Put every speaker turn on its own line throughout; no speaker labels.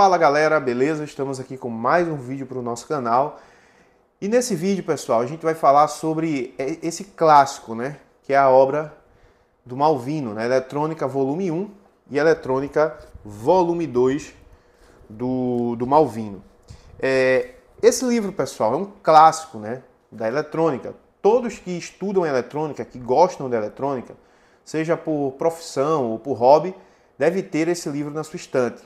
Fala galera, beleza? Estamos aqui com mais um vídeo para o nosso canal. E nesse vídeo, pessoal, a gente vai falar sobre é, esse clássico, né? Que é a obra do Malvino, né? Eletrônica Volume 1 e Eletrônica Volume 2 do, do Malvino. É, esse livro, pessoal, é um clássico, né? Da eletrônica. Todos que estudam eletrônica, que gostam de eletrônica, seja por profissão ou por hobby, deve ter esse livro na sua estante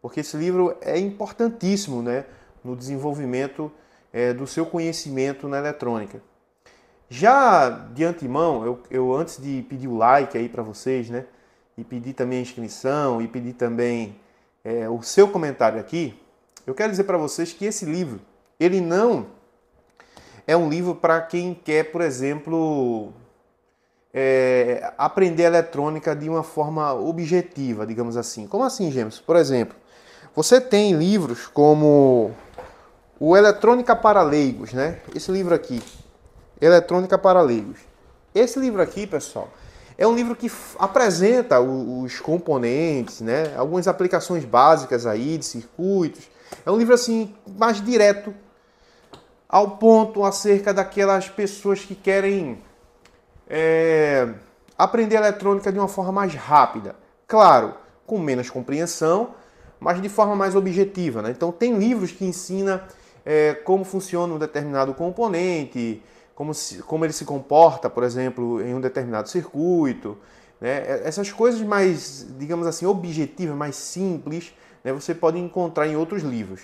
porque esse livro é importantíssimo né, no desenvolvimento é, do seu conhecimento na eletrônica. Já de antemão, eu, eu antes de pedir o like aí para vocês, né, e pedir também a inscrição, e pedir também é, o seu comentário aqui, eu quero dizer para vocês que esse livro, ele não é um livro para quem quer, por exemplo, é, aprender eletrônica de uma forma objetiva, digamos assim. Como assim, James? Por exemplo, você tem livros como o Eletrônica para Leigos, né? Esse livro aqui, Eletrônica para Leigos. Esse livro aqui, pessoal, é um livro que apresenta os componentes, né? Algumas aplicações básicas aí de circuitos. É um livro assim mais direto ao ponto acerca daquelas pessoas que querem é, aprender eletrônica de uma forma mais rápida. Claro, com menos compreensão, mas de forma mais objetiva. Né? Então, tem livros que ensina é, como funciona um determinado componente, como, se, como ele se comporta, por exemplo, em um determinado circuito. Né? É, essas coisas mais, digamos assim, objetivas, mais simples, né? você pode encontrar em outros livros.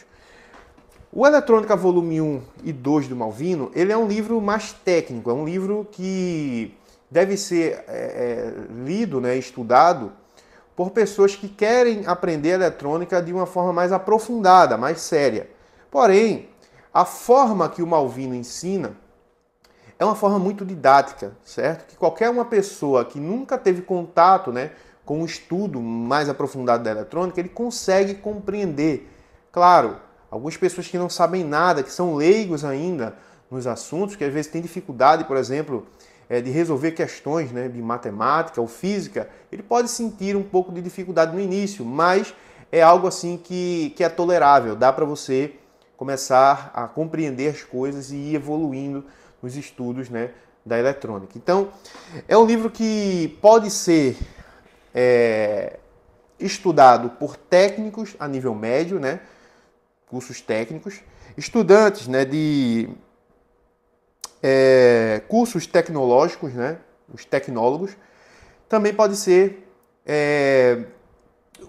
O Eletrônica Volume 1 e 2 do Malvino, ele é um livro mais técnico, é um livro que deve ser é, é lido, né, estudado, por pessoas que querem aprender eletrônica de uma forma mais aprofundada, mais séria. Porém, a forma que o Malvino ensina é uma forma muito didática, certo? Que qualquer uma pessoa que nunca teve contato, né, com um estudo mais aprofundado da eletrônica, ele consegue compreender. Claro, algumas pessoas que não sabem nada, que são leigos ainda nos assuntos, que às vezes têm dificuldade, por exemplo, é, de resolver questões né, de matemática ou física, ele pode sentir um pouco de dificuldade no início, mas é algo assim que, que é tolerável, dá para você começar a compreender as coisas e ir evoluindo nos estudos né, da eletrônica. Então, é um livro que pode ser é, estudado por técnicos a nível médio, né, cursos técnicos, estudantes né, de é, cursos tecnológicos, né? Os tecnólogos. Também pode ser é,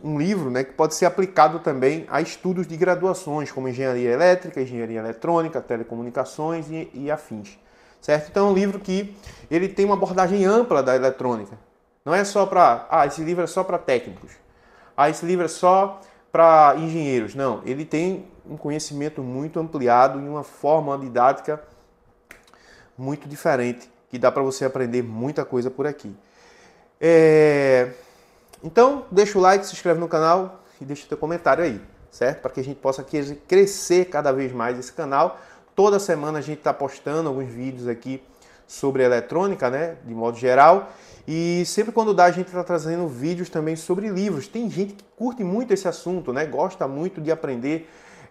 um livro né, que pode ser aplicado também a estudos de graduações, como engenharia elétrica, engenharia eletrônica, telecomunicações e, e afins. Certo? Então é um livro que ele tem uma abordagem ampla da eletrônica. Não é só para, ah, esse livro é só para técnicos. Ah, esse livro é só para engenheiros. Não, ele tem um conhecimento muito ampliado e uma forma didática muito diferente, que dá para você aprender muita coisa por aqui. É... Então, deixa o like, se inscreve no canal e deixa o teu comentário aí, certo? Para que a gente possa crescer cada vez mais esse canal. Toda semana a gente está postando alguns vídeos aqui sobre eletrônica, né, de modo geral. E sempre quando dá, a gente está trazendo vídeos também sobre livros. Tem gente que curte muito esse assunto, né, gosta muito de aprender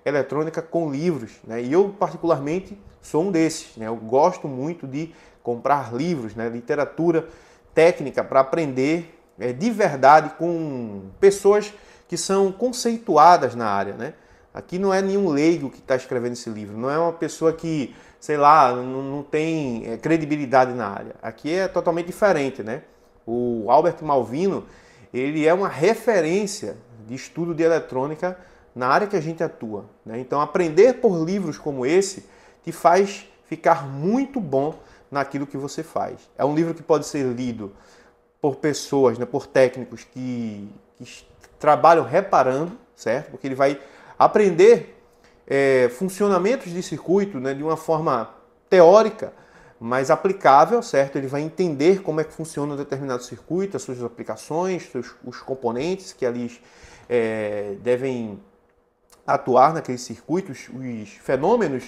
eletrônica com livros. Né? E eu, particularmente, sou um desses. Né? Eu gosto muito de comprar livros, né? literatura técnica para aprender é, de verdade com pessoas que são conceituadas na área. Né? Aqui não é nenhum leigo que está escrevendo esse livro, não é uma pessoa que, sei lá, não, não tem é, credibilidade na área. Aqui é totalmente diferente. Né? O Albert Malvino ele é uma referência de estudo de eletrônica na área que a gente atua. Né? Então, aprender por livros como esse te faz ficar muito bom naquilo que você faz. É um livro que pode ser lido por pessoas, né, por técnicos que, que trabalham reparando, certo? Porque ele vai aprender é, funcionamentos de circuito né, de uma forma teórica, mas aplicável, certo? Ele vai entender como é que funciona um determinado circuito, as suas aplicações, seus, os componentes que ali é, devem atuar naqueles circuitos, os fenômenos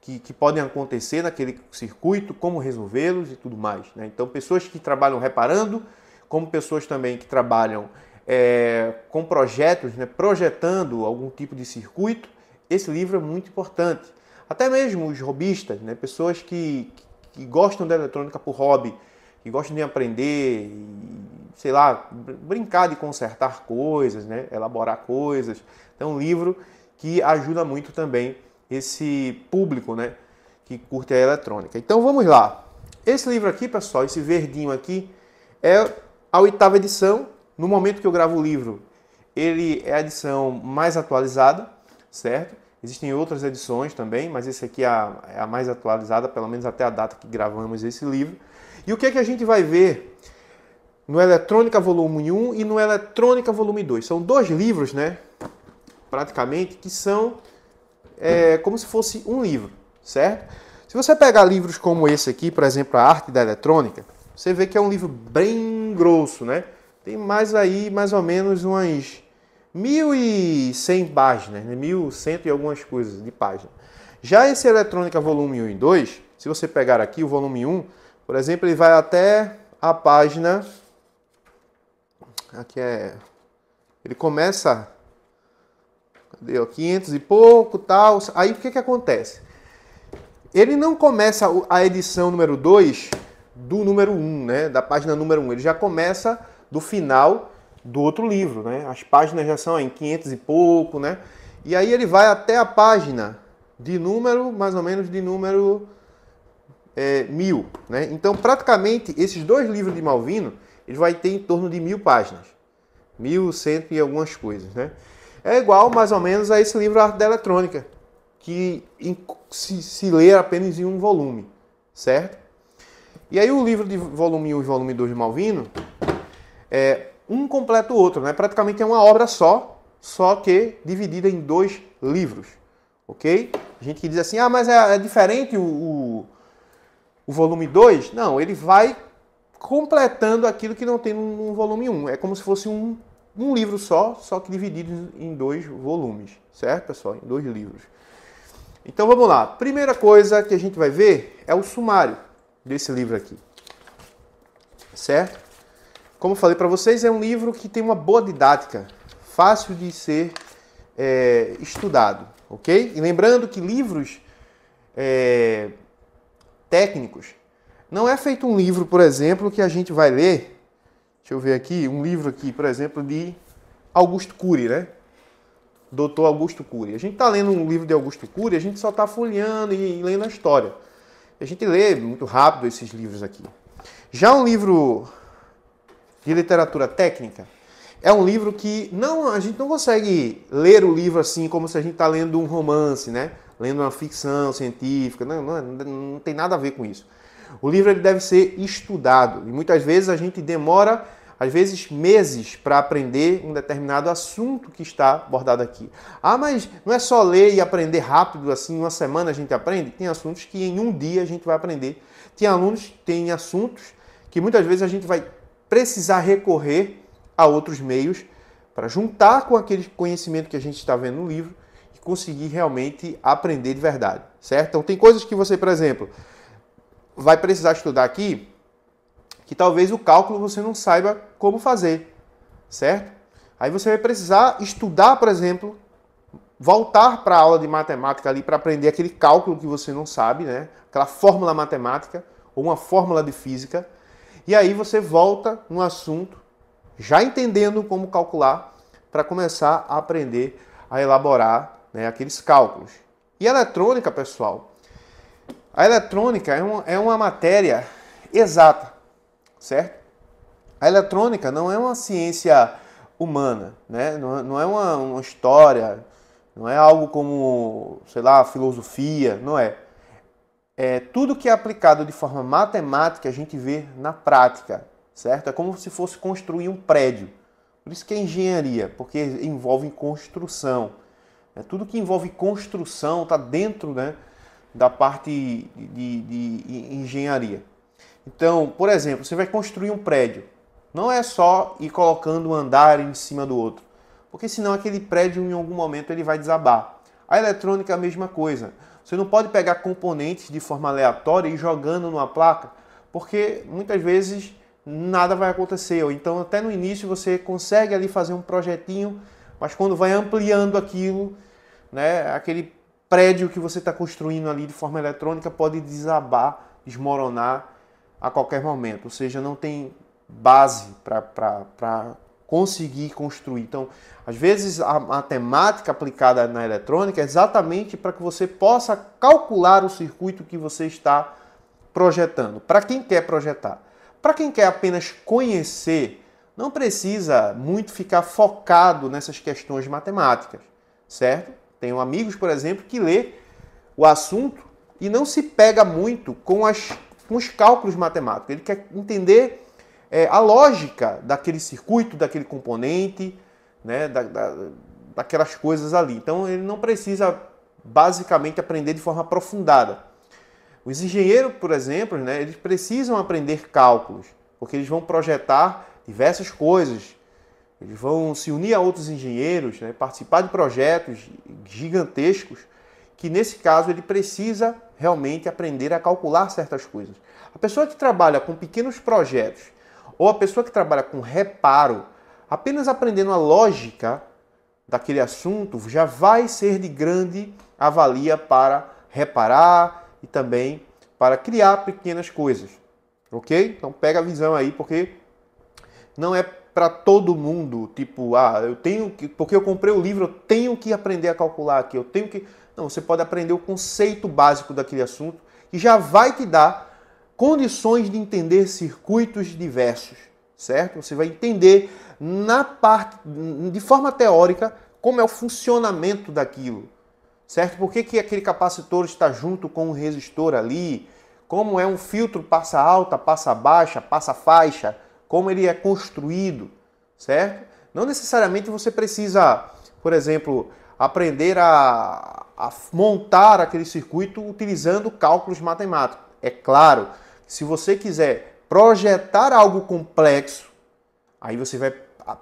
que, que podem acontecer naquele circuito, como resolvê-los e tudo mais. Né? Então, pessoas que trabalham reparando, como pessoas também que trabalham é, com projetos, né, projetando algum tipo de circuito, esse livro é muito importante. Até mesmo os robistas, né, pessoas que, que gostam da eletrônica por hobby, que gostam de aprender e sei lá, brincar de consertar coisas, né? elaborar coisas. Então, um livro que ajuda muito também esse público né? que curte a eletrônica. Então, vamos lá. Esse livro aqui, pessoal, esse verdinho aqui, é a oitava edição. No momento que eu gravo o livro, ele é a edição mais atualizada, certo? Existem outras edições também, mas esse aqui é a, é a mais atualizada, pelo menos até a data que gravamos esse livro. E o que é que a gente vai ver no Eletrônica Volume 1 e no Eletrônica Volume 2. São dois livros, né? Praticamente, que são é, como se fosse um livro, certo? Se você pegar livros como esse aqui, por exemplo, A Arte da Eletrônica, você vê que é um livro bem grosso, né? Tem mais aí, mais ou menos, umas 1.100 páginas, né? 1.100 e algumas coisas de página. Já esse Eletrônica Volume 1 e 2, se você pegar aqui o volume 1, por exemplo, ele vai até a página Aqui é. Ele começa. Cadê? 500 e pouco, tal. Aí o que, que acontece? Ele não começa a edição número 2 do número 1, um, né? Da página número 1. Um. Ele já começa do final do outro livro, né? As páginas já são em 500 e pouco, né? E aí ele vai até a página de número, mais ou menos de número é, mil, né? Então, praticamente, esses dois livros de Malvino ele vai ter em torno de mil páginas. Mil cento e algumas coisas, né? É igual, mais ou menos, a esse livro Arte da Eletrônica, que se, se lê apenas em um volume, certo? E aí o livro de volume 1 e volume 2 de Malvino, é, um completa o outro, né? Praticamente é uma obra só, só que dividida em dois livros, ok? A gente que diz assim, ah, mas é, é diferente o, o, o volume 2. Não, ele vai completando aquilo que não tem no volume 1. É como se fosse um, um livro só, só que dividido em dois volumes, certo, pessoal? Em dois livros. Então vamos lá. Primeira coisa que a gente vai ver é o sumário desse livro aqui. Certo? Como eu falei para vocês, é um livro que tem uma boa didática, fácil de ser é, estudado, ok? E lembrando que livros é, técnicos não é feito um livro, por exemplo, que a gente vai ler. Deixa eu ver aqui, um livro aqui, por exemplo, de Augusto Cury, né? Doutor Augusto Cury. A gente está lendo um livro de Augusto Cury, a gente só está folheando e lendo a história. A gente lê muito rápido esses livros aqui. Já um livro de literatura técnica é um livro que não a gente não consegue ler o livro assim como se a gente está lendo um romance, né? Lendo uma ficção científica, não, não, é, não tem nada a ver com isso. O livro ele deve ser estudado e muitas vezes a gente demora às vezes meses para aprender um determinado assunto que está abordado aqui. Ah, mas não é só ler e aprender rápido assim, uma semana a gente aprende? Tem assuntos que em um dia a gente vai aprender. Tem alunos, que têm assuntos que muitas vezes a gente vai precisar recorrer a outros meios para juntar com aquele conhecimento que a gente está vendo no livro e conseguir realmente aprender de verdade, certo? Então tem coisas que você, por exemplo, vai precisar estudar aqui que talvez o cálculo você não saiba como fazer, certo? Aí você vai precisar estudar, por exemplo, voltar para a aula de matemática ali para aprender aquele cálculo que você não sabe, né? Aquela fórmula matemática ou uma fórmula de física. E aí você volta no assunto, já entendendo como calcular, para começar a aprender a elaborar né, aqueles cálculos. E a eletrônica, pessoal, a eletrônica é uma, é uma matéria exata, certo? A eletrônica não é uma ciência humana, né? não, é, não é uma, uma história, não é algo como, sei lá, filosofia, não é. É tudo que é aplicado de forma matemática a gente vê na prática, certo? É como se fosse construir um prédio. Por isso que é engenharia, porque envolve construção. É tudo que envolve construção está dentro, né? da parte de, de, de engenharia. Então, por exemplo, você vai construir um prédio. Não é só ir colocando um andar em cima do outro, porque senão aquele prédio em algum momento ele vai desabar. A eletrônica é a mesma coisa. Você não pode pegar componentes de forma aleatória e jogando numa placa, porque muitas vezes nada vai acontecer. Ou então até no início você consegue ali fazer um projetinho, mas quando vai ampliando aquilo, né, aquele prédio que você está construindo ali de forma eletrônica pode desabar, desmoronar a qualquer momento, ou seja, não tem base para conseguir construir. Então, às vezes, a matemática aplicada na eletrônica é exatamente para que você possa calcular o circuito que você está projetando. Para quem quer projetar, para quem quer apenas conhecer, não precisa muito ficar focado nessas questões matemáticas, certo? Tenho amigos, por exemplo, que lê o assunto e não se pega muito com, as, com os cálculos matemáticos. Ele quer entender é, a lógica daquele circuito, daquele componente, né, da, da, daquelas coisas ali. Então ele não precisa basicamente aprender de forma aprofundada. Os engenheiros, por exemplo, né, eles precisam aprender cálculos, porque eles vão projetar diversas coisas eles vão se unir a outros engenheiros, né, participar de projetos gigantescos, que nesse caso ele precisa realmente aprender a calcular certas coisas. A pessoa que trabalha com pequenos projetos ou a pessoa que trabalha com reparo, apenas aprendendo a lógica daquele assunto já vai ser de grande avalia para reparar e também para criar pequenas coisas. Ok? Então pega a visão aí, porque não é para todo mundo, tipo, ah, eu tenho que, porque eu comprei o livro, eu tenho que aprender a calcular aqui, eu tenho que. Não, você pode aprender o conceito básico daquele assunto e já vai te dar condições de entender circuitos diversos, certo? Você vai entender na parte de forma teórica como é o funcionamento daquilo, certo? Por que, que aquele capacitor está junto com o resistor ali? Como é um filtro passa alta, passa baixa, passa faixa? como ele é construído, certo? Não necessariamente você precisa, por exemplo, aprender a, a montar aquele circuito utilizando cálculos matemáticos. É claro, se você quiser projetar algo complexo, aí você vai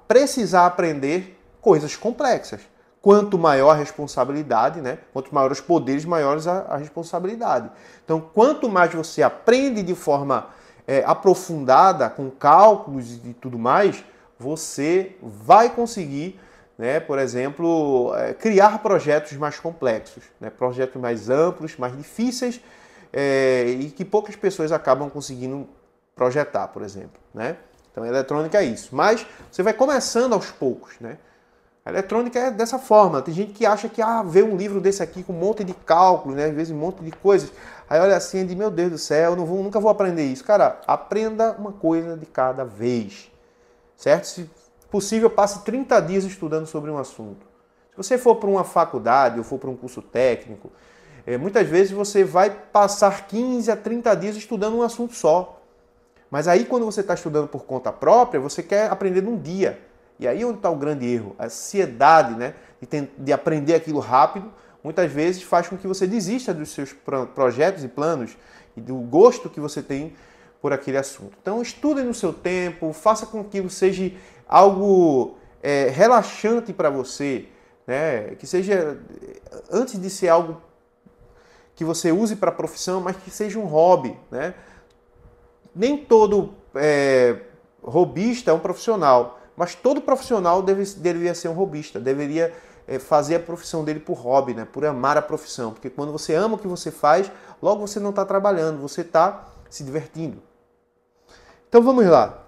precisar aprender coisas complexas. Quanto maior a responsabilidade, né? quanto maiores os poderes, maiores a, a responsabilidade. Então, quanto mais você aprende de forma é, aprofundada, com cálculos e tudo mais, você vai conseguir, né, por exemplo, é, criar projetos mais complexos, né, projetos mais amplos, mais difíceis é, e que poucas pessoas acabam conseguindo projetar, por exemplo. Né? Então, a eletrônica é isso. Mas você vai começando aos poucos, né? A eletrônica é dessa forma. Tem gente que acha que ah, vê um livro desse aqui com um monte de cálculos, né? Às vezes um monte de coisas. Aí olha assim é de meu Deus do céu, eu não vou, nunca vou aprender isso. Cara, aprenda uma coisa de cada vez. Certo? Se possível, passe 30 dias estudando sobre um assunto. Se você for para uma faculdade ou for para um curso técnico, é, muitas vezes você vai passar 15 a 30 dias estudando um assunto só. Mas aí, quando você está estudando por conta própria, você quer aprender num dia. E aí é onde está o grande erro? A ansiedade né, de, de aprender aquilo rápido muitas vezes faz com que você desista dos seus projetos e planos e do gosto que você tem por aquele assunto. Então estude no seu tempo, faça com que seja algo é, relaxante para você, né? que seja antes de ser algo que você use para a profissão, mas que seja um hobby. Né? Nem todo é, robista é um profissional. Mas todo profissional deve, deveria ser um robista, deveria é, fazer a profissão dele por hobby, né? por amar a profissão. Porque quando você ama o que você faz, logo você não está trabalhando, você está se divertindo. Então vamos lá.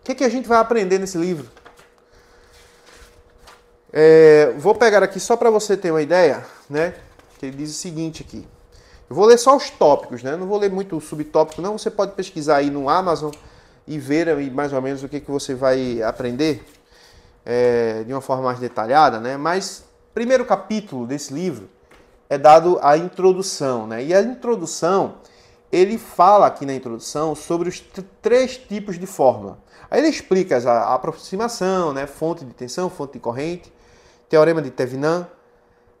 O que, é que a gente vai aprender nesse livro? É, vou pegar aqui só para você ter uma ideia, né? Que ele diz o seguinte aqui. Eu vou ler só os tópicos, né? Não vou ler muito o subtópico, não. Você pode pesquisar aí no Amazon e ver mais ou menos o que, que você vai aprender é, de uma forma mais detalhada, né? Mas primeiro capítulo desse livro é dado a introdução, né? E a introdução ele fala aqui na introdução sobre os três tipos de forma. Aí ele explica a, a aproximação, né? Fonte de tensão, fonte de corrente, teorema de Thevenin,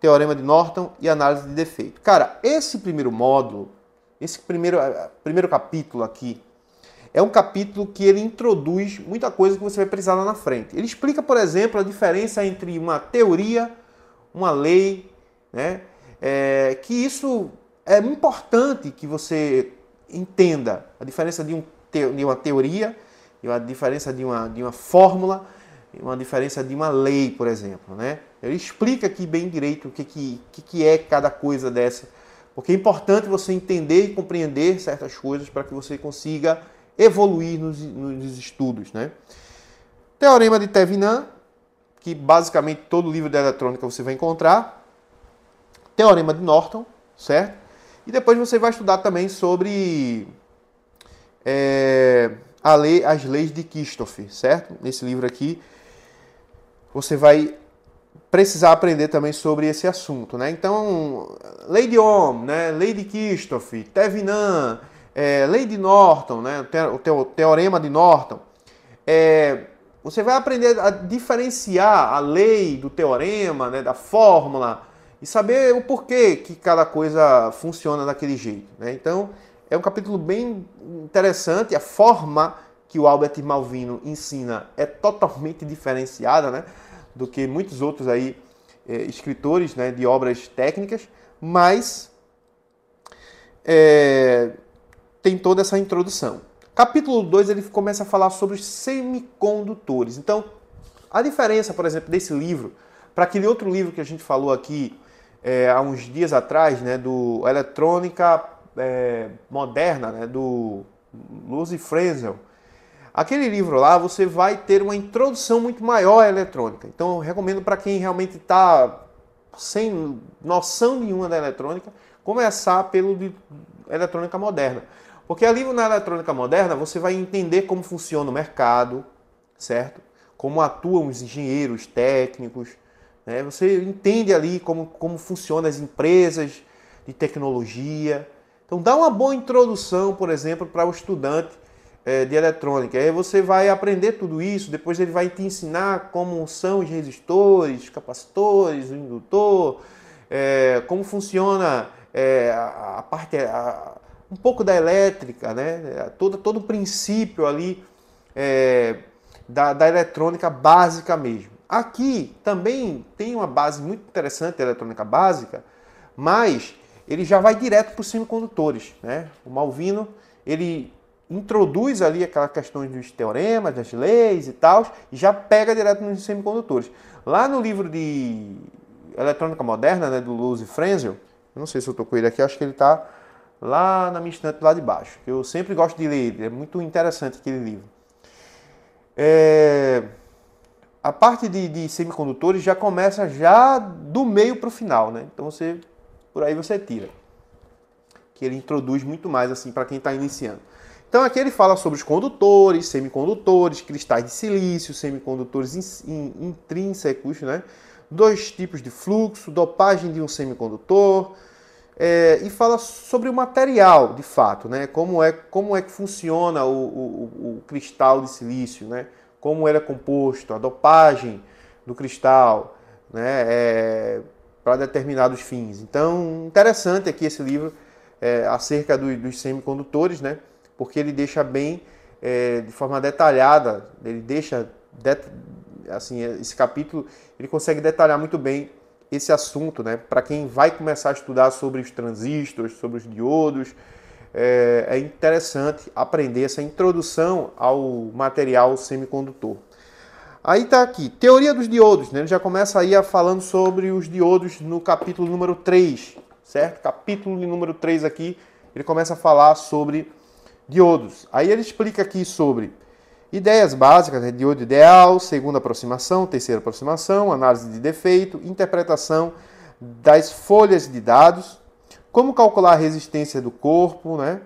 teorema de Norton e análise de defeito. Cara, esse primeiro módulo, esse primeiro, primeiro capítulo aqui é um capítulo que ele introduz muita coisa que você vai precisar lá na frente. Ele explica, por exemplo, a diferença entre uma teoria, uma lei, né? É, que isso é importante que você entenda a diferença de, um te, de uma teoria, e a diferença de uma, de uma fórmula, uma diferença de uma lei, por exemplo. Né? Ele explica aqui bem direito o que, que, que é cada coisa dessa, porque é importante você entender e compreender certas coisas para que você consiga evoluir nos, nos estudos. Né? Teorema de Thevenin, que basicamente todo livro de eletrônica você vai encontrar. Teorema de Norton, certo? E depois você vai estudar também sobre é, a lei, as leis de Kirchhoff, certo? Nesse livro aqui, você vai precisar aprender também sobre esse assunto, né? Então, lei de Ohm, né? Lei de Kirchhoff, Thevenin é, lei de Norton, né, o teorema de Norton, é, você vai aprender a diferenciar a lei do teorema, né, da fórmula, e saber o porquê que cada coisa funciona daquele jeito. Né? Então, é um capítulo bem interessante, a forma que o Albert Malvino ensina é totalmente diferenciada né, do que muitos outros aí, é, escritores né, de obras técnicas, mas é, tem toda essa introdução. Capítulo 2 ele começa a falar sobre os semicondutores. Então, a diferença, por exemplo, desse livro para aquele outro livro que a gente falou aqui é, há uns dias atrás, né, do Eletrônica é, Moderna, né, do Lucy Frenzel, Aquele livro lá você vai ter uma introdução muito maior à eletrônica. Então eu recomendo para quem realmente está sem noção nenhuma da eletrônica, começar pelo de eletrônica moderna. Porque ali na eletrônica moderna você vai entender como funciona o mercado, certo? Como atuam os engenheiros técnicos, né? você entende ali como, como funcionam as empresas de tecnologia. Então dá uma boa introdução, por exemplo, para o estudante eh, de eletrônica. Aí você vai aprender tudo isso, depois ele vai te ensinar como são os resistores, capacitores, o indutor, é, como funciona é, a parte a, um pouco da elétrica, né? todo, todo o princípio ali é, da, da eletrônica básica mesmo. Aqui também tem uma base muito interessante, a eletrônica básica, mas ele já vai direto para os semicondutores. Né? O Malvino ele introduz ali aquelas questões dos teoremas, das leis e tal, e já pega direto nos semicondutores. Lá no livro de eletrônica moderna, né, do Luz e Frenzel, não sei se eu estou com ele aqui, acho que ele está lá na minha estante lá de baixo. Eu sempre gosto de ler é muito interessante aquele livro. É... A parte de, de, semicondutores já começa já do meio para o final, né? Então você por aí você tira, que ele introduz muito mais assim para quem está iniciando. Então aqui ele fala sobre os condutores, semicondutores, cristais de silício, semicondutores in, in, intrínsecos, né? Dois tipos de fluxo, dopagem de um semicondutor, é, e fala sobre o material, de fato, né? Como é, como é que funciona o, o, o cristal de silício, né? Como ele é composto, a dopagem do cristal, né? É, para determinados fins. Então, interessante aqui esse livro é, acerca do, dos semicondutores, né? Porque ele deixa bem, é, de forma detalhada, ele deixa, det, assim, esse capítulo, ele consegue detalhar muito bem esse assunto, né? Para quem vai começar a estudar sobre os transistores, sobre os diodos, é, é interessante aprender essa introdução ao material semicondutor. Aí está aqui, teoria dos diodos, né? Ele já começa aí a falando sobre os diodos no capítulo número 3, certo? Capítulo número 3 aqui, ele começa a falar sobre diodos. Aí ele explica aqui sobre Ideias básicas né, de diodo ideal, segunda aproximação, terceira aproximação, análise de defeito, interpretação das folhas de dados, como calcular a resistência do corpo, né,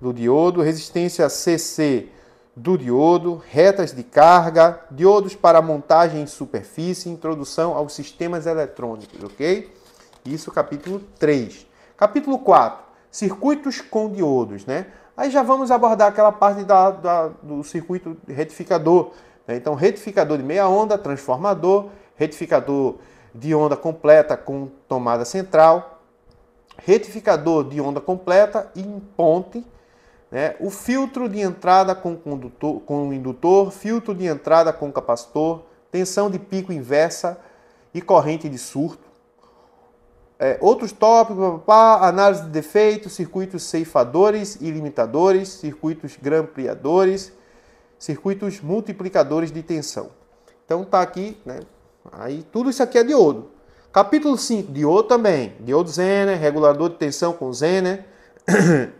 do diodo, resistência CC do diodo, retas de carga, diodos para montagem em superfície, introdução aos sistemas eletrônicos, ok? Isso capítulo 3. Capítulo 4, circuitos com diodos, né? Aí já vamos abordar aquela parte da, da, do circuito retificador. Né? Então, retificador de meia onda, transformador, retificador de onda completa com tomada central, retificador de onda completa em ponte, né? o filtro de entrada com, condutor, com indutor, filtro de entrada com capacitor, tensão de pico inversa e corrente de surto é, outros tópicos, pá, análise de defeitos, circuitos ceifadores e limitadores, circuitos grampeadores, circuitos multiplicadores de tensão. Então tá aqui, né? Aí tudo isso aqui é diodo. Capítulo 5, diodo também. Diodo Zener, regulador de tensão com Zener.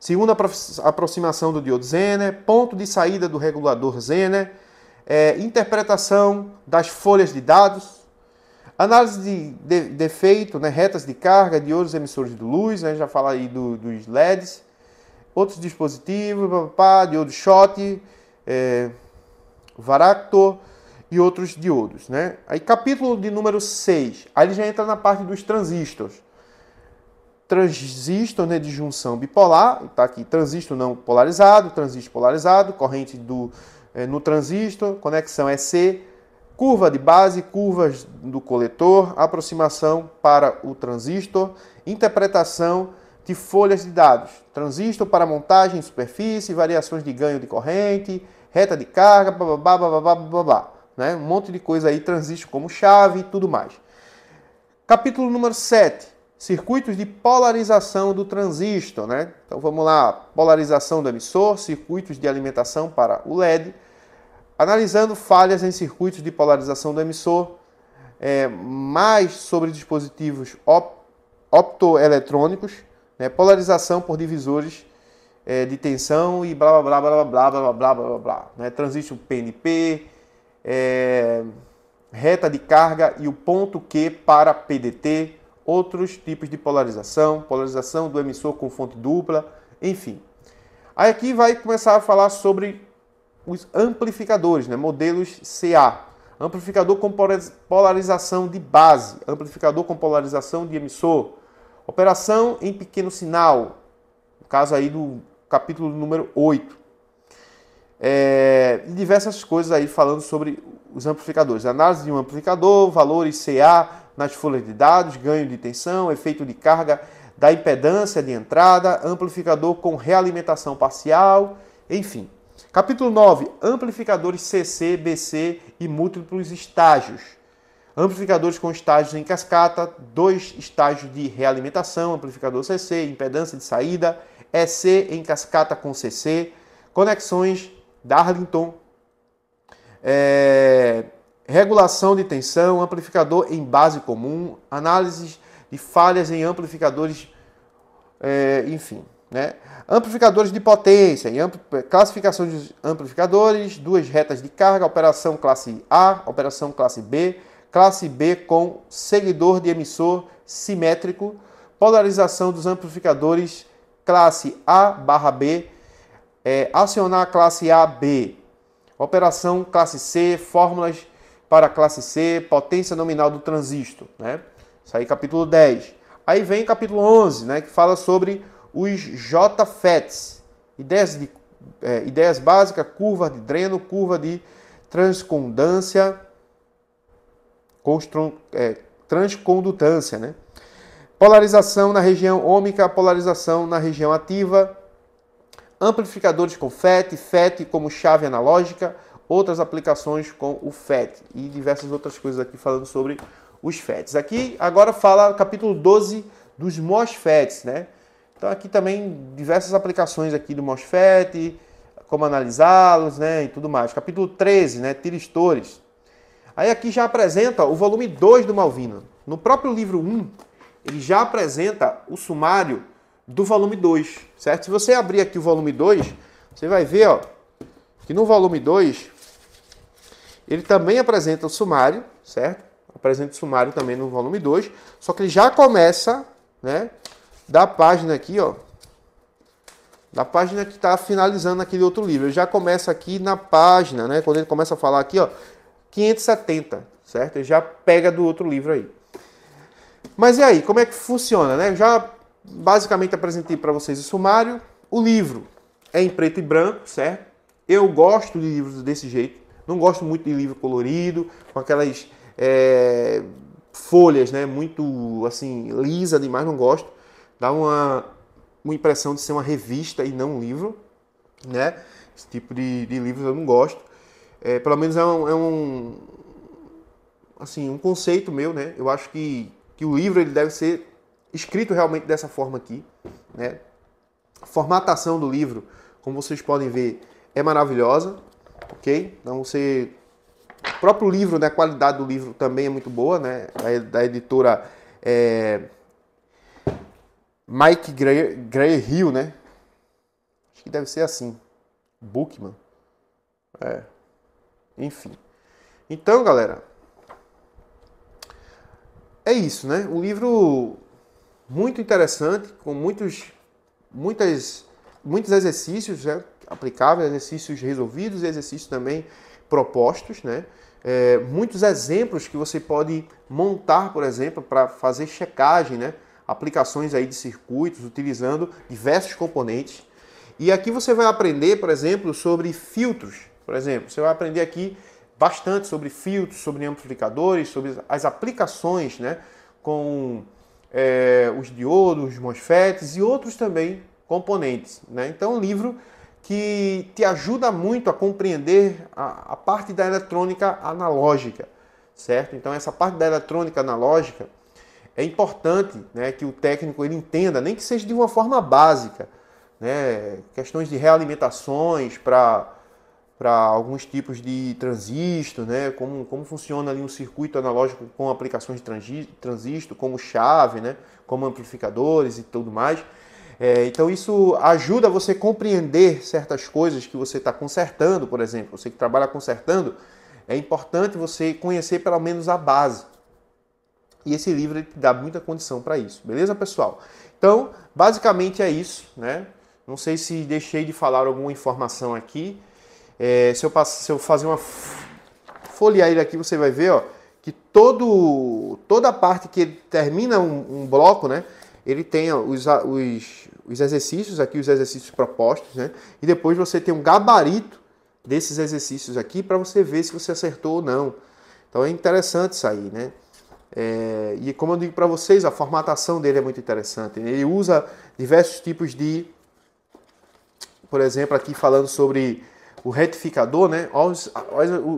Segunda aproximação do diodo Zener, ponto de saída do regulador Zener, é, interpretação das folhas de dados, Análise de, de defeito, né, retas de carga de outros emissores de luz, né, já fala aí do, dos LEDs, outros dispositivos, papá, diodo shot, é, varactor e outros diodos. Né? Aí capítulo de número 6, aí ele já entra na parte dos transistores. Transistor né, de junção bipolar, está aqui transistor não polarizado, transistor polarizado, corrente do, é, no transistor, conexão EC, curva de base, curvas do coletor, aproximação para o transistor, interpretação de folhas de dados, transistor para montagem superfície, variações de ganho de corrente, reta de carga, babá, babá, babá, né? um monte de coisa aí, transistor como chave e tudo mais. Capítulo número 7, circuitos de polarização do transistor, né? Então vamos lá, polarização do emissor, circuitos de alimentação para o LED, analisando falhas em circuitos de polarização do emissor, é, mais sobre dispositivos op optoeletrônicos, né, polarização por divisores é, de tensão e blá blá blá blá blá blá blá blá blá, blá né, transistor PNP, é, reta de carga e o ponto Q para PDT, outros tipos de polarização, polarização do emissor com fonte dupla, enfim. Aí aqui vai começar a falar sobre os amplificadores, né? modelos CA. Amplificador com polarização de base, amplificador com polarização de emissor, operação em pequeno sinal, no caso aí do capítulo número 8. É, diversas coisas aí falando sobre os amplificadores. Análise de um amplificador, valores CA nas folhas de dados, ganho de tensão, efeito de carga da impedância de entrada, amplificador com realimentação parcial, enfim. Capítulo 9: Amplificadores CC, BC e múltiplos estágios. Amplificadores com estágios em cascata, dois estágios de realimentação, amplificador CC, impedância de saída, EC em cascata com CC, conexões Darlington, é, regulação de tensão, amplificador em base comum, análise de falhas em amplificadores, é, enfim. Né? Amplificadores de potência ampl... Eh, classificação de amplificadores, duas retas de carga, operação classe A, operação classe B, classe B com seguidor de emissor simétrico, polarização dos amplificadores classe A barra B, é, acionar a classe A, B, operação classe C, fórmulas para classe C, potência nominal do transistor, né? Isso aí capítulo 10. Aí vem capítulo 11, né, que fala sobre os JFETs, ideias, de, é, ideias básicas, curva de dreno, curva de transcondância, constru, é, transcondutância, né? polarização na região ômica, polarização na região ativa, amplificadores com FET, FET como chave analógica, outras aplicações com o FET e diversas outras coisas aqui falando sobre os FETs. Aqui agora fala capítulo 12 dos MOSFETs, né? Então aqui também diversas aplicações aqui do MOSFET, como analisá-los, né, e tudo mais. Capítulo 13, né, tiristores. Aí aqui já apresenta o volume 2 do Malvina. No próprio livro 1, ele já apresenta o sumário do volume 2, certo? Se você abrir aqui o volume 2, você vai ver, ó, que no volume 2 ele também apresenta o sumário, certo? Apresenta o sumário também no volume 2, só que ele já começa, né, da página aqui, ó, da página que está finalizando aquele outro livro. Ele já começa aqui na página, né? Quando ele começa a falar aqui, ó, 570, certo? Ele já pega do outro livro aí. Mas e aí, como é que funciona, né? já basicamente apresentei para vocês o sumário. O livro é em preto e branco, certo? Eu gosto de livros desse jeito. Não gosto muito de livro colorido, com aquelas é, folhas, né? Muito assim lisa demais. Não gosto dá uma, uma impressão de ser uma revista e não um livro, né? Esse tipo de, de livros eu não gosto. É, pelo menos é um, é um, assim um conceito meu, né? Eu acho que, que o livro ele deve ser escrito realmente dessa forma aqui, né? A formatação do livro, como vocês podem ver, é maravilhosa, ok? Então você o próprio livro, né, a qualidade do livro também é muito boa, né? Da, da editora é, Mike Gray, Gray Hill, né? Acho que deve ser assim. Bookman. É. Enfim. Então, galera. É isso, né? Um livro muito interessante, com muitos, muitas, muitos exercícios né? aplicáveis, exercícios resolvidos e exercícios também propostos, né? É, muitos exemplos que você pode montar, por exemplo, para fazer checagem, né? aplicações aí de circuitos utilizando diversos componentes. E aqui você vai aprender, por exemplo, sobre filtros. Por exemplo, você vai aprender aqui bastante sobre filtros, sobre amplificadores, sobre as aplicações né, com é, os diodos, os MOSFETs e outros também componentes. Né? Então, é um livro que te ajuda muito a compreender a, a parte da eletrônica analógica, certo? Então, essa parte da eletrônica analógica é importante né, que o técnico ele entenda, nem que seja de uma forma básica, né, questões de realimentações para alguns tipos de transistor, né, como, como funciona ali um circuito analógico com aplicações de transistor, como chave, né, como amplificadores e tudo mais. É, então isso ajuda você a compreender certas coisas que você está consertando, por exemplo, você que trabalha consertando, é importante você conhecer pelo menos a base. E esse livro ele te dá muita condição para isso, beleza, pessoal? Então, basicamente é isso, né? Não sei se deixei de falar alguma informação aqui. É, se, eu passo, se eu fazer uma folha ele aqui, você vai ver, ó, que todo, toda a parte que termina um, um bloco, né? Ele tem ó, os, os, os exercícios aqui, os exercícios propostos, né? E depois você tem um gabarito desses exercícios aqui para você ver se você acertou ou não. Então é interessante isso aí, né? É, e como eu digo para vocês, a formatação dele é muito interessante. Né? Ele usa diversos tipos de, por exemplo, aqui falando sobre o retificador, né? Olha os,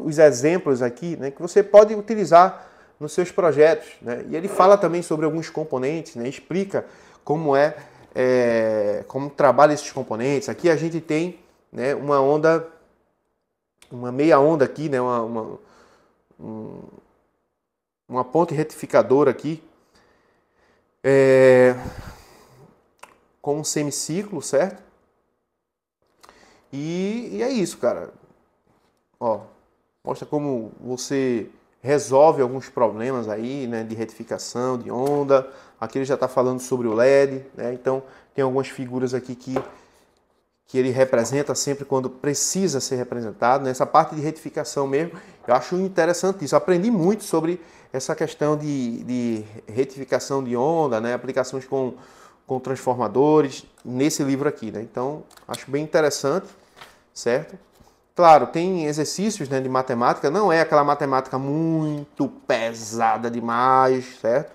os exemplos aqui né? que você pode utilizar nos seus projetos. Né? E ele fala também sobre alguns componentes, né? explica como é, é como trabalha esses componentes. Aqui a gente tem né, uma onda, uma meia onda aqui, né? uma, uma um, uma ponte retificadora aqui é, com um semicírculo certo? E, e, é isso, cara. Ó, mostra como você resolve alguns problemas aí, né, de retificação, de onda. Aqui ele já está falando sobre o LED, né? Então tem algumas figuras aqui que que ele representa sempre quando precisa ser representado, nessa né? parte de retificação mesmo, eu acho interessante isso. Aprendi muito sobre essa questão de, de retificação de onda, né? aplicações com, com transformadores, nesse livro aqui. Né? Então, acho bem interessante, certo? Claro, tem exercícios né, de matemática, não é aquela matemática muito pesada demais, certo?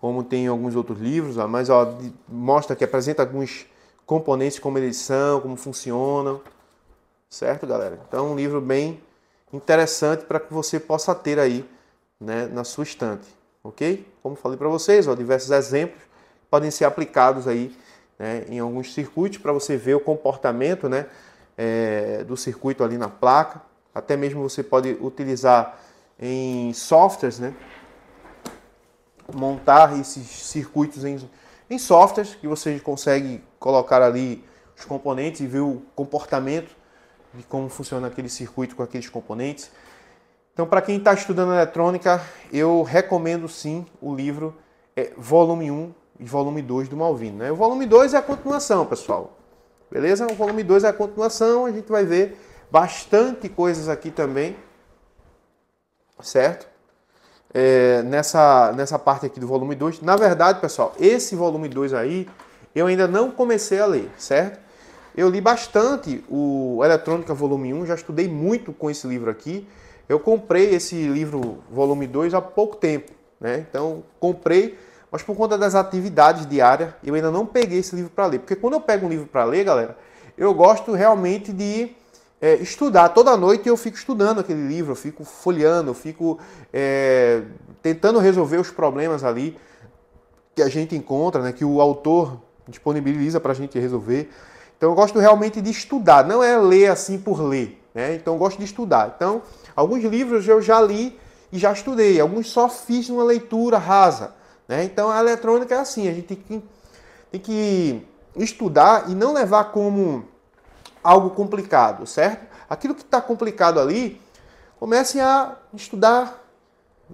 Como tem em alguns outros livros, mas ó, mostra que apresenta alguns componentes, como eles são, como funcionam. Certo, galera? Então, um livro bem interessante para que você possa ter aí né, na sua estante, ok? Como falei para vocês, ó, diversos exemplos podem ser aplicados aí né, em alguns circuitos para você ver o comportamento né, é, do circuito ali na placa. Até mesmo você pode utilizar em softwares, né? Montar esses circuitos em, em softwares que você consegue colocar ali os componentes e ver o comportamento de como funciona aquele circuito com aqueles componentes. Então, para quem está estudando eletrônica, eu recomendo sim o livro é, Volume 1 e Volume 2 do Malvino. Né? O volume 2 é a continuação, pessoal. Beleza? O volume 2 é a continuação, a gente vai ver bastante coisas aqui também, certo? É, nessa, nessa parte aqui do volume 2. Na verdade, pessoal, esse volume 2 aí eu ainda não comecei a ler, certo? Eu li bastante o Eletrônica Volume 1, já estudei muito com esse livro aqui. Eu comprei esse livro Volume 2 há pouco tempo, né? Então, comprei, mas por conta das atividades diárias, eu ainda não peguei esse livro para ler. Porque quando eu pego um livro para ler, galera, eu gosto realmente de é, estudar. Toda noite eu fico estudando aquele livro, eu fico folheando, eu fico é, tentando resolver os problemas ali que a gente encontra, né, que o autor disponibiliza para a gente resolver. Então eu gosto realmente de estudar, não é ler assim por ler. Né? Então eu gosto de estudar. Então, alguns livros eu já li e já estudei, alguns só fiz uma leitura rasa. Né? Então a eletrônica é assim, a gente tem que, tem que estudar e não levar como algo complicado, certo? Aquilo que está complicado ali, comece a estudar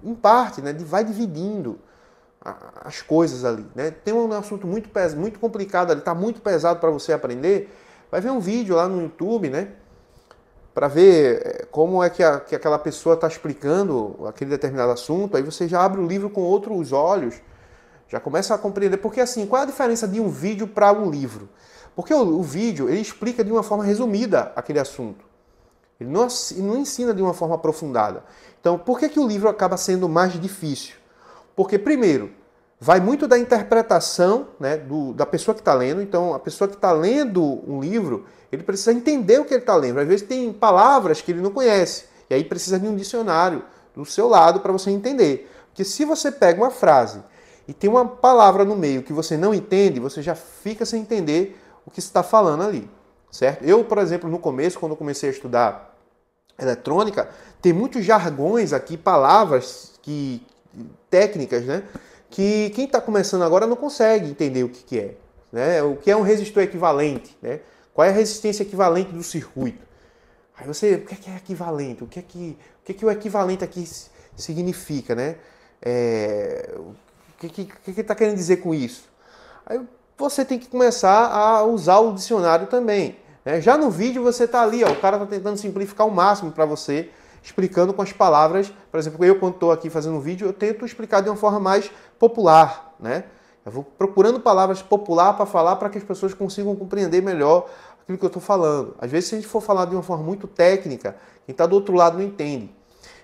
em parte, né? vai dividindo as coisas ali. Né? Tem um assunto muito, muito complicado ali, está muito pesado para você aprender. Vai ver um vídeo lá no YouTube, né? Para ver eh, como é que, a, que aquela pessoa está explicando aquele determinado assunto. Aí você já abre o livro com outros olhos, já começa a compreender. Porque assim, qual é a diferença de um vídeo para um livro? Porque o, o, vídeo ele explica de uma forma resumida aquele assunto. Ele não, não ensina de uma forma aprofundada. Então, por que, que o livro acaba sendo mais difícil? Porque, primeiro, vai muito da interpretação né, do, da pessoa que está lendo. Então, a pessoa que está lendo um livro, ele precisa entender o que ele está lendo. Às vezes tem palavras que ele não conhece. E aí precisa de um dicionário do seu lado para você entender. Porque se você pega uma frase e tem uma palavra no meio que você não entende, você já fica sem entender o que está falando ali, certo? Eu, por exemplo, no começo, quando comecei a estudar eletrônica, tem muitos jargões aqui, palavras que, técnicas, né? Que quem está começando agora não consegue entender o que, que é. Né? O que é um resistor equivalente, né? Qual é a resistência equivalente do circuito? Aí você, o que é, que é equivalente? O que é que o, que é que o equivalente aqui significa, né? É, o que está que, que tá querendo dizer com isso? Aí você tem que começar a usar o dicionário também. Né? Já no vídeo você está ali, ó, o cara está tentando simplificar o máximo para você explicando com as palavras. Por exemplo, eu quando estou aqui fazendo um vídeo, eu tento explicar de uma forma mais popular, né? Eu vou procurando palavras popular para falar para que as pessoas consigam compreender melhor aquilo que eu estou falando. Às vezes, se a gente for falar de uma forma muito técnica, quem está do outro lado não entende.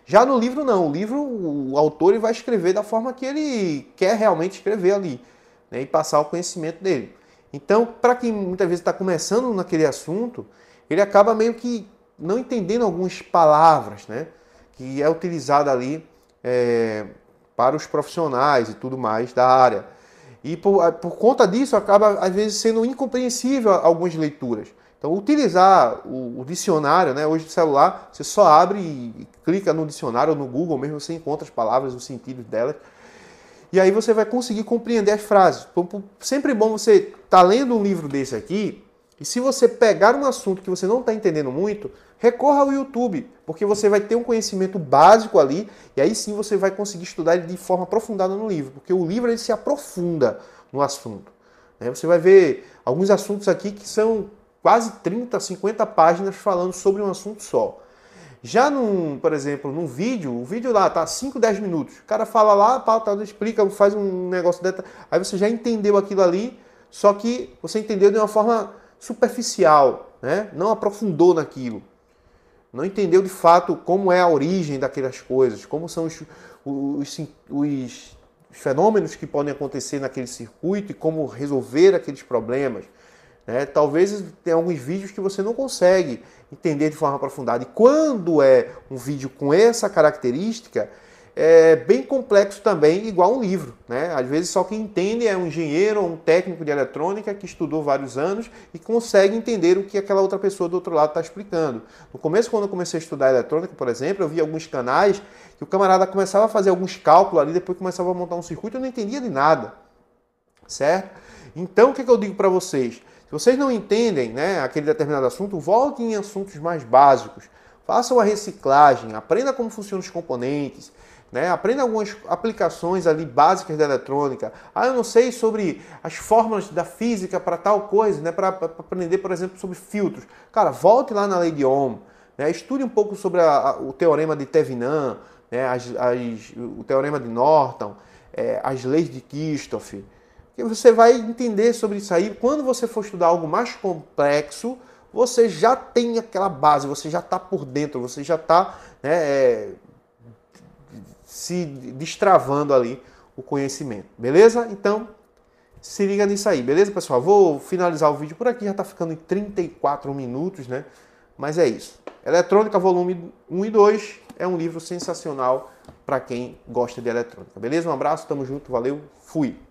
Já no livro, não. O livro, o autor vai escrever da forma que ele quer realmente escrever ali né? e passar o conhecimento dele. Então, para quem muitas vezes está começando naquele assunto, ele acaba meio que não entendendo algumas palavras, né? Que é utilizada ali é, para os profissionais e tudo mais da área. E por, por conta disso acaba às vezes sendo incompreensível algumas leituras. Então, utilizar o, o, dicionário, né? Hoje no celular, você só abre e clica no dicionário ou no Google mesmo, você encontra as palavras, os sentidos delas. E aí você vai conseguir compreender as frases. Sempre bom você estar tá lendo um livro desse aqui e se você pegar um assunto que você não está entendendo muito, recorra ao YouTube, porque você vai ter um conhecimento básico ali e aí sim você vai conseguir estudar ele de forma aprofundada no livro, porque o livro ele se aprofunda no assunto. Né, você vai ver alguns assuntos aqui que são quase 30, 50 páginas falando sobre um assunto só. Já num, por exemplo, num vídeo, o vídeo lá tá 5, 10 minutos. O cara fala lá, pauta, explica, faz um negócio dentro. Aí você já entendeu aquilo ali, só que você entendeu de uma forma superficial, né? não aprofundou naquilo. Não entendeu de fato como é a origem daquelas coisas, como são os, os, os fenômenos que podem acontecer naquele circuito e como resolver aqueles problemas. Né? Talvez tenha alguns vídeos que você não consegue entender de forma aprofundada. E quando é um vídeo com essa característica, é bem complexo também, igual um livro. Né? Às vezes só quem entende é um engenheiro ou um técnico de eletrônica que estudou vários anos e consegue entender o que aquela outra pessoa do outro lado está explicando. No começo, quando eu comecei a estudar eletrônica, por exemplo, eu vi alguns canais que o camarada começava a fazer alguns cálculos ali, depois começava a montar um circuito, eu não entendia de nada. Certo? Então, o que, é que eu digo para vocês? Se vocês não entendem né, aquele determinado assunto, voltem em assuntos mais básicos. Façam a reciclagem, aprenda como funcionam os componentes, né? Aprenda algumas aplicações ali básicas da eletrônica. Ah, eu não sei sobre as fórmulas da física para tal coisa, né? para aprender, por exemplo, sobre filtros. Cara, volte lá na lei de Ohm, né? estude um pouco sobre a, a, o teorema de Thevenin, né? As, as, o teorema de Norton, é, as leis de Kirchhoff. Que você vai entender sobre isso aí. Quando você for estudar algo mais complexo, você já tem aquela base, você já está por dentro, você já está né, é, se destravando ali o conhecimento, beleza? Então, se liga nisso aí, beleza, pessoal? Vou finalizar o vídeo por aqui, já está ficando em 34 minutos, né? Mas é isso. Eletrônica, volume 1 e 2 é um livro sensacional para quem gosta de eletrônica, beleza? Um abraço, tamo junto, valeu, fui!